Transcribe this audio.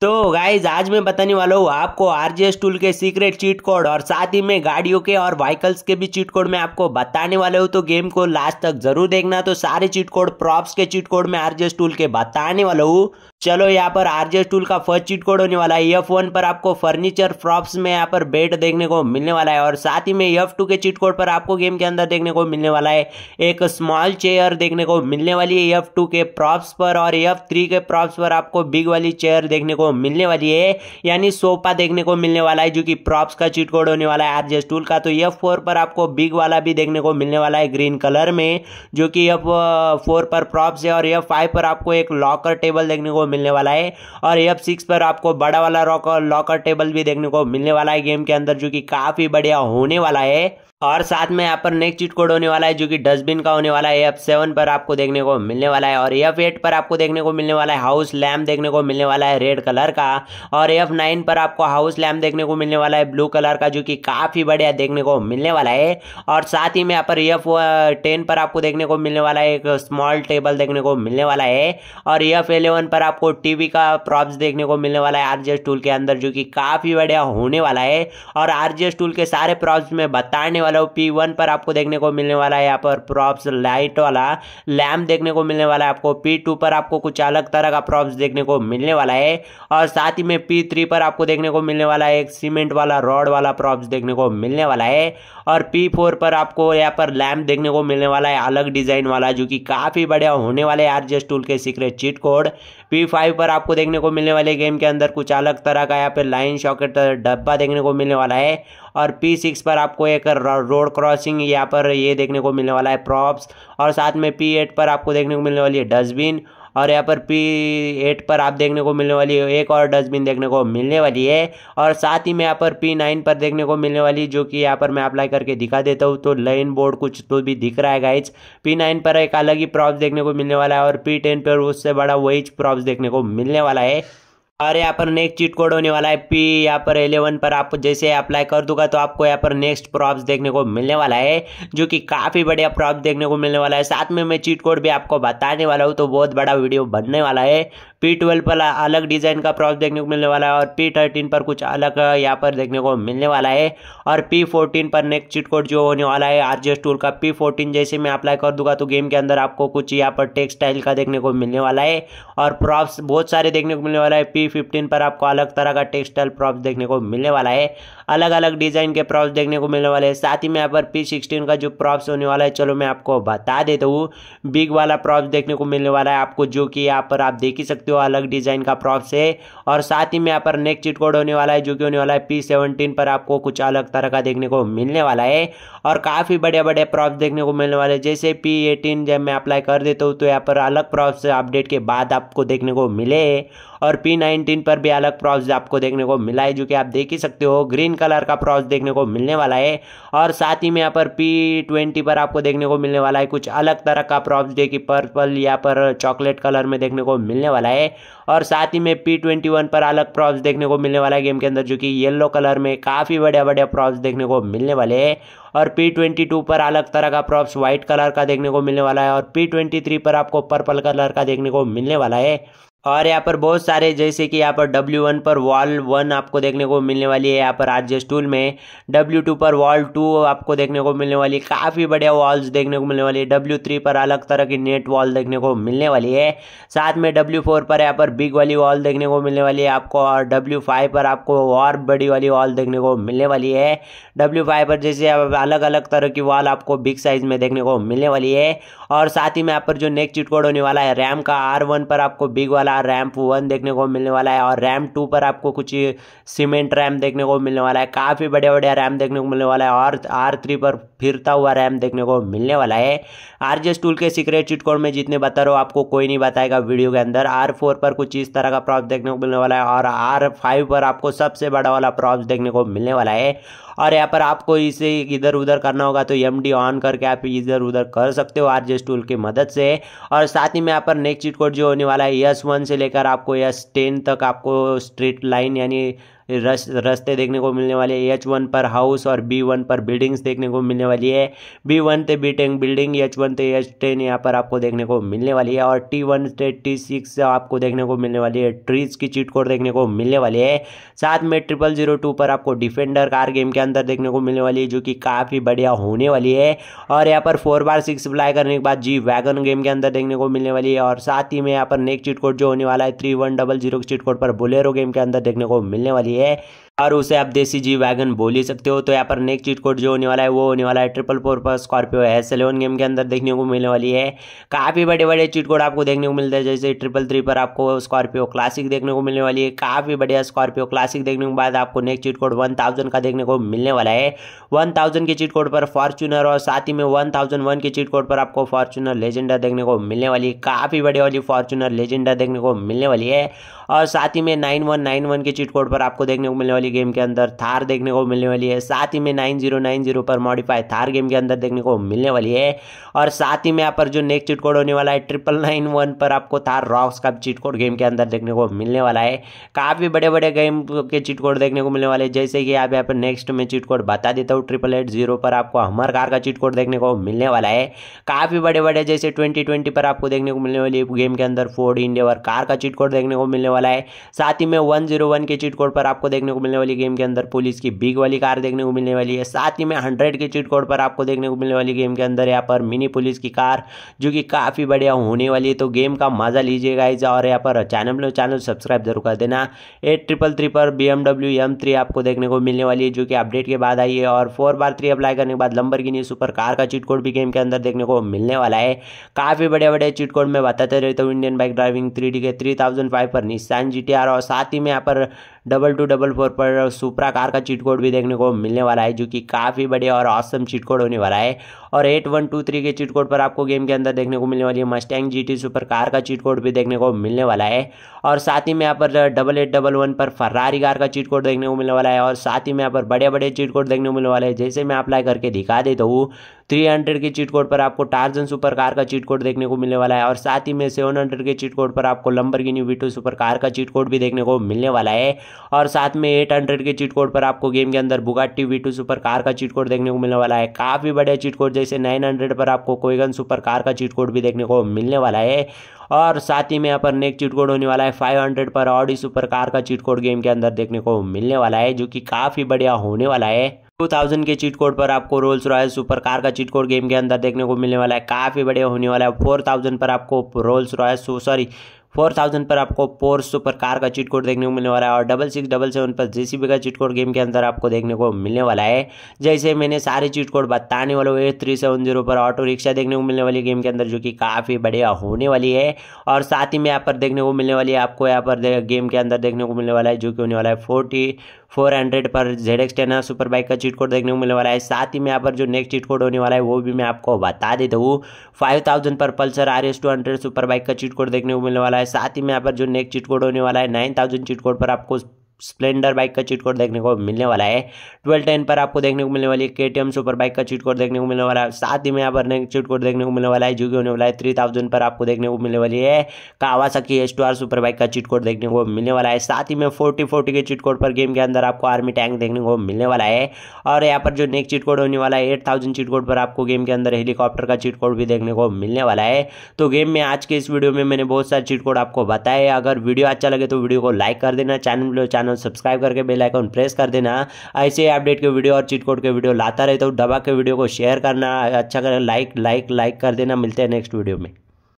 तो गाइज आज मैं बताने वाला हूँ आपको आरजीएस टूल के सीक्रेट चीट कोड और साथ ही में गाड़ियों के और व्हीकल्स के भी चीट कोड मैं आपको बताने वाला हूँ तो गेम को लास्ट तक जरूर देखना तो सारे चीट कोड प्रॉप्स के चीट कोड जी आरजीएस टूल के बताने वाला हूँ चलो यहाँ पर आरजीएस टूल का फर्स्ट चीट कोड होने वाला है एफ वन पर आपको फर्नीचर प्रॉप्स में यहाँ पर बेड देखने को मिलने वाला है और साथ ही में एफ टू के चीट कोड पर आपको गेम के अंदर देखने को मिलने वाला है एक स्मॉल चेयर देखने को मिलने वाली है एफ टू के प्रॉप्स पर और एफ थ्री के प्रॉप्स पर आपको बिग वाली चेयर देखने को मिलने वाली है यानी सोफा देखने को मिलने वाला है जो कि प्रॉप्स का चीट कोड होने वाला है आरजे स्टूल का तो एफ फोर पर आपको बिग वाला भी देखने को मिलने वाला है ग्रीन कलर में जो कि एफ फोर पर प्रॉप्स है और एफ फाइव पर आपको एक लॉकर टेबल देखने को मिलने वाला है और एफ सिक्स पर आपको बड़ा वाला लॉकर टेबल भी देखने को मिलने वाला है गेम के अंदर जो कि काफ़ी बढ़िया होने वाला है और साथ में यहाँ पर नेक्स्ट चीट कोड होने वाला है जो कि डस्टबिन का होने वाला है एफ सेवन पर आपको देखने को मिलने वाला है और एफ एट पर आपको देखने को मिलने वाला है हाउस लैम्प देखने को मिलने वाला है रेड कलर का और एफ नाइन पर आपको हाउस लैम्प देखने को मिलने वाला है ब्लू कलर का जो कि काफ़ी बढ़िया देखने को मिलने वाला है और साथ ही में यहाँ पर एफ टेन पर आपको देखने को मिलने वाला है एक स्मॉल टेबल देखने को मिलने वाला है और एफ एलेवन पर आपको टीवी का प्रॉप्स देखने को मिलने वाला है आरजीएस टूल के अंदर जो कि काफ़ी बढ़िया होने वाला है और आरजीएस टूल के सारे प्रॉप्स में बताने वाला हो पी वन पर आपको देखने को मिलने वाला है यहाँ पर प्रॉप्स लाइट वाला लैम्प देखने को मिलने वाला है आपको पी टू पर आपको कुछ अलग तरह का प्रॉप्स देखने को मिलने वाला है और साथ ही में पी थ्री पर आपको देखने को मिलने वाला है एक सीमेंट वाला रॉड वाला प्रॉप्स देखने को मिलने वाला है और पी फोर पर आपको यहाँ पर लैम्प देखने को मिलने वाला है अलग डिजाइन वाला जो कि काफ़ी बढ़िया होने वाले आर जी टूल के secret cheat code P five पर आपको देखने को मिलने वाले गेम के अंदर कुछ अलग तरह का यहाँ पर लाइन शॉकेट डब्बा देखने को मिलने वाला है और पी सिक्स पर आपको एक रोड क्रॉसिंग यहाँ पर ये देखने को मिलने वाला है प्रॉप्स और साथ में पी एट पर आपको देखने को मिलने वाली है डस्टबिन और यहाँ पर पी एट पर आप देखने को मिलने वाली है एक और डस्टबिन देखने को मिलने वाली है और साथ ही में यहाँ पर पी नाइन पर देखने को मिलने वाली जो कि यहाँ पर मैं अप्लाई करके दिखा देता हूँ तो लाइन बोर्ड कुछ तो भी दिख रहा है गाइज पी नाइन पर एक अलग ही प्रॉप्स देखने को मिलने वाला है और पी टेन पर उससे बड़ा वही प्रॉप्स देखने को मिलने वाला है और यहाँ पर नेक्स्ट चीट कोड होने वाला है पी यहाँ पर एलेवन पर आप जैसे अप्लाई कर दूंगा तो आपको यहाँ पर नेक्स्ट प्रॉप्स देखने को मिलने वाला है जो कि काफ़ी बढ़िया प्रॉप देखने को मिलने वाला है साथ में मैं चीट कोड भी आपको बताने वाला हूँ तो बहुत बड़ा वीडियो बनने वाला है पी ट्वेल्व पर अलग डिज़ाइन का प्रॉप देखने को मिलने वाला है और पी थर्टीन पर कुछ अलग यहाँ पर देखने को मिलने वाला है और पी फोर्टीन पर नेक्स्ट चीट कोड जो होने वाला है आर जी टूल का पी फोर्टीन जैसे मैं अप्लाई कर दूंगा तो गेम के अंदर आपको कुछ यहाँ पर टेक्सटाइल का देखने को मिलने वाला है और प्रॉप्स बहुत सारे देखने को मिलने वाला है पी फिफ्टीन पर आपको अलग तरह का टेक्सटाइल प्रॉप्स देखने को मिलने वाला है अलग अलग डिज़ाइन के प्रॉप्स देखने को मिलने वाले हैं साथ ही में यहाँ पर पी सिक्सटीन का जो प्रॉप्स होने वाला है चलो मैं आपको बता देता हूँ बिग वाला प्रॉप्स देखने को मिलने वाला है आपको जो कि यहाँ पर आप देख ही सकते सकते हो अलग डिज़ाइन का प्रॉप्स है और साथ ही में यहाँ पर नेक्स्ट चीट कोड होने वाला है जो कि होने वाला है पी सेवनटीन पर आपको कुछ अलग तरह का देखने को मिलने वाला है और काफ़ी बड़े बड़े प्रॉप्स देखने को मिलने वाले जैसे पी एटीन जब मैं अप्लाई कर देता हूँ तो यहाँ पर अलग प्रॉप्स अपडेट के बाद आपको देखने को मिले और पी नाइनटीन पर भी अलग प्रॉप्स आपको देखने को मिला है जो कि आप देख ही सकते हो ग्रीन कलर का प्रॉप्स देखने को मिलने वाला है और साथ ही में यहाँ पर पी ट्वेंटी पर आपको देखने को मिलने वाला है कुछ अलग तरह का प्रॉप्स जो कि पर्पल या पर चॉकलेट कलर में देखने को मिलने वाला है और साथ ही में पी ट्वेंटी वन पर अलग प्रॉप्स देखने को मिलने वाला है गेम के अंदर जो कि येलो कलर में काफ़ी बढ़िया बढ़िया प्रॉप्स देखने को मिलने वाले हैं और पी ट्वेंटी टू पर अलग तरह का प्रॉप्स व्हाइट कलर का देखने को मिलने वाला है और पी ट्वेंटी थ्री पर आपको पर्पल कलर का देखने को मिलने वाला है और यहाँ पर बहुत सारे जैसे कि यहाँ पर डब्ल्यू वन पर वॉल वन आपको देखने को मिलने वाली है यहाँ पर आज स्टूल में डब्ल्यू टू पर वॉल टू आपको देखने को मिलने वाली काफ़ी बढ़िया वॉल्स देखने को मिलने वाली है डब्ल्यू थ्री पर अलग तरह की नेट वॉल देखने को मिलने वाली है साथ में डब्ल्यू फोर पर यहाँ पर बिग वाली वॉल देखने को मिलने वाली है आपको और डब्ल्यू फाइव पर आपको और बड़ी वाली वॉल देखने को मिलने वाली है डब्ल्यू फाइव पर जैसे अलग अलग तरह की वॉल आपको बिग साइज में देखने को मिलने वाली है और साथ ही में यहाँ पर जो नेक्स्ट चिटकोड होने वाला है रैम का आर वन पर आपको बिग वाला वाला रैम्प वन देखने को मिलने वाला है और रैम्प टू पर आपको कुछ सीमेंट रैम देखने को मिलने वाला है काफ़ी बढ़िया बढ़िया रैम देखने को मिलने वाला है और आर थ्री पर फिरता हुआ रैम देखने को मिलने वाला है आर जी टूल के सीक्रेट चिट कोड में जितने बता रहे हो आपको कोई नहीं बताएगा वीडियो के अंदर आर फोर पर कुछ इस तरह का प्रॉप्स देखने को मिलने वाला है और आर फाइव पर आपको सबसे बड़ा वाला प्रॉप्स देखने को मिलने वाला है और यहाँ पर आपको इसे इधर उधर करना होगा तो एम डी ऑन करके आप इधर उधर कर सकते हो आर जी टूल की मदद से और साथ ही में यहाँ पर नेक्स्ट चिट कोड जो होने वाला है यस वन से लेकर आपको यस टेन तक आपको स्ट्रीट लाइन यानी रस्ते देखने को मिलने वाले एच वन पर हाउस और बी वन पर बिल्डिंग्स देखने को मिलने वाली है बी वन से B ten building H one से एच टेन यहाँ पर आपको देखने को मिलने वाली है और टी वन से टी सिक्स आपको देखने को मिलने वाली है ट्रीज की चीट कोड देखने को मिलने वाली है साथ में ट्रिपल जीरो टू पर आपको डिफेंडर कार गेम के अंदर देखने को मिलने वाली है जो कि काफ़ी बढ़िया होने वाली है और यहाँ पर फोर बार सिक्स फ्लाई करने के बाद जी वैगन गेम के अंदर देखने को मिलने वाली है और साथ ही में यहाँ पर नेक्स्ट चीट कोड जो होने वाला है थ्री वन डबल जीरो की चीट कोड पर बोलेरो गेम के अंदर देखने को मिलने वाली है yeah. और उसे आप देसी जी वैगन बोल ही सकते हो तो यहाँ पर नेक्स्ट चीट कोड जो होने वाला है वो होने वाला है ट्रिपल फोर पर स्कॉर्पियो है सेलेवन गेम के अंदर देखने को मिलने वाली है काफ़ी बड़े बड़े चीट कोड आपको देखने को मिलते हैं जैसे ट्रिपल थ्री पर आपको स्कॉर्पियो क्लासिक देखने को मिलने वाली है काफ़ी बढ़िया स्कॉर्पियो क्लासिक देखने के बाद आपको next cheat code one thousand का देखने को मिलने वाला है वन थाउजेंड के चीट कोड पर फॉर्चूनर और साथ ही में वन थाउजेंड वन के चीट कोड पर आपको फॉर्चूनर लेजेंडर देखने को मिलने वाली है काफ़ी बड़ी वाली फॉर्चूनर लेजेंडर देखने को मिलने वाली है और साथ ही में नाइन वन नाइन वन के चीट कोड पर आपको देखने को मिलने वाली वाली गेम के अंदर थार देखने को मिलने वाली है साथ ही में नाइन जीरो नाइन जीरो पर मॉडिफाई थार गेम के अंदर देखने को मिलने वाली है और साथ ही में यहाँ पर जो नेक्स्ट चीट कोड होने वाला है ट्रिपल नाइन वन पर आपको थार रॉक्स का चीट कोड गेम के अंदर देखने को मिलने वाला है काफ़ी बड़े बड़े गेम के चीट कोड देखने को मिलने वाले हैं जैसे कि आप यहाँ पर नेक्स्ट में चीट कोड बता देता हूँ ट्रिपल एट जीरो पर आपको हमर कार का चीट कोड देखने को मिलने वाला है काफ़ी बड़े बड़े जैसे ट्वेंटी ट्वेंटी पर आपको देखने को मिलने वाली गेम के अंदर फोर्ड इंडिया और कार का चीट कोड देखने को मिलने वाला है साथ ही में वन जीरो वन के चीट कोड पर आपको देखने को मिलने होने वाली गेम के अंदर पुलिस की बिग वाली कार देखने को मिलने वाली है साथ ही में हंड्रेड के चीट कोड पर आपको देखने को मिलने वाली गेम के अंदर यहाँ पर मिनी पुलिस की कार जो कि काफ़ी बढ़िया होने वाली है तो गेम का मजा लीजिएगा इस और यहाँ पर चैनल चैनल सब्सक्राइब जरूर कर देना एट ट्रिपल थ्री पर बी एमडब्ल्यू एम थ्री आपको देखने को मिलने वाली है जो कि अपडेट के बाद आई है और फोर बार थ्री अप्लाई करने के बाद लंबर गिनी सुपर कार का चीट कोड भी गेम के अंदर देखने को मिलने वाला है काफ़ी बड़े बड़े चीट कोड में बताते रहते हूँ इंडियन बाइक ड्राइविंग थ्री के थ्री थाउजेंड फाइव पर निशान जी और साथ ही में यहाँ पर डबल टू डबल फोर पर सुपरा कार का चीट कोड भी देखने को मिलने वाला है जो कि काफ़ी बढ़िया और औसम चीट कोड होने वाला है और एट वन टू थ्री के चीट कोड पर आपको गेम के अंदर देखने को मिलने वाली है Mustang G T super car का चीट कोड भी देखने को मिलने वाला है और साथ ही में यहाँ पर डबल एट डबल वन पर फर्रारी कार का चीट कोड देखने को मिलने वाला है और साथ ही में यहाँ पर बड़े बड़े चीट कोड देखने को मिलने वाले हैं जैसे मैं अप्लाई करके दिखा देता हूँ थ्री हंड्रेड के चीट कोड पर आपको टार्जन सुपर कार का चीट कोड देखने को मिलने वाला है और साथ ही में सेवन हंड्रेड के चीट कोड पर आपको Lamborghini Veto super car का चीट कोड भी देखने को मिलने वाला है और साथ में एट हंड्रेड के चीट कोड पर आपको गेम के अंदर बुगाटी वीटो सुपर कार का चीट कोड देखने को मिलने वाला है काफ़ी बड़े चीट कोड जैसे नाइन हंड्रेड पर आपको कोईगन सुपर कार का चीट कोड भी देखने को मिलने वाला है और साथ ही में यहाँ पर नेक चीट कोड होने वाला है फाइव हंड्रेड पर ऑडी सुपर कार का चीट कोड गेम के अंदर देखने को मिलने वाला है जो कि काफ़ी बढ़िया होने वाला है 2000 के चीट कोड पर आपको रोल्स रॉयल सुपर कार का चीट कोड गेम के अंदर देखने को मिलने वाला है काफ़ी बढ़िया होने वाला है 4000 पर आपको Rolls Royal sorry four thousand पर आपको फोर सुपर कार का चीट कोड देखने को मिलने वाला है और डबल सिक्स डबल सेवन पर जेसीबी का चीट कोड गेम के अंदर आपको देखने को मिलने वाला है जैसे मैंने सारे चीट कोड बताने वाले हुए थ्री सेवन जीरो पर ऑटो रिक्शा देखने को मिलने वाली गेम के अंदर जो कि काफ़ी बढ़िया होने वाली है और साथ ही में यहाँ पर देखने को मिलने वाली है आपको यहाँ पर गेम के अंदर देखने को मिलने वाला है जो कि होने वाला है फोर्टी फोर हंड्रेड पर Z X ten super bike का चीट कोड देखने को मिलने वाला है साथ ही में यहाँ पर जो नेक्स्ट चीट कोड होने वाला है वो भी मैं आपको बता देता हूँ फाइव थाउजेंड पर Pulsar R S two hundred super bike का चीट कोड देखने को मिलने वाला है साथ ही में यहाँ पर जो नेक्स्ट चीट कोड होने वाला है नाइन थाउजेंड चीट कोड पर आपको स्प्लेंडर बाइक का चिटकोड कोड देखने को मिलने वाला है ट्वेल्व टेन पर आपको देखने को मिलने वाली है K T M super bike का चीट कोड देखने को मिलने वाला है साथ ही में यहाँ पर चीट कोड देखने को मिलने वाला है जो कि होने वाला है थ्री थाउजेंड पर आपको देखने को मिलने वाली है Kawasaki S two R super bike का चिटकोड कोड देखने को मिलने वाला है साथ ही में फोर्टी फोर्टी के चिटकोड कोड पर गेम के अंदर आपको आर्मी टैंक देखने को मिलने वाला है और यहाँ पर जो नेक्स्ट चिट कोड होने वाला है एट थाउजेंड चीट कोड पर आपको गेम के अंदर हेलीकॉप्टर का चिटकोड कोड भी देखने को मिलने वाला है तो गेम में आज के इस वीडियो में मैंने बहुत सारे चिट कोड आपको बताया अगर वीडियो अच्छा लगे तो वीडियो को लाइक कर देना चैनल चैनल चैनल सब्सक्राइब करके बेल आइकन प्रेस कर देना ऐसे अपडेट के वीडियो और चिटकोट कोड के वीडियो लाता रहे तो दबा के वीडियो को शेयर करना अच्छा करना लाइक लाइक लाइक कर देना मिलते हैं नेक्स्ट वीडियो में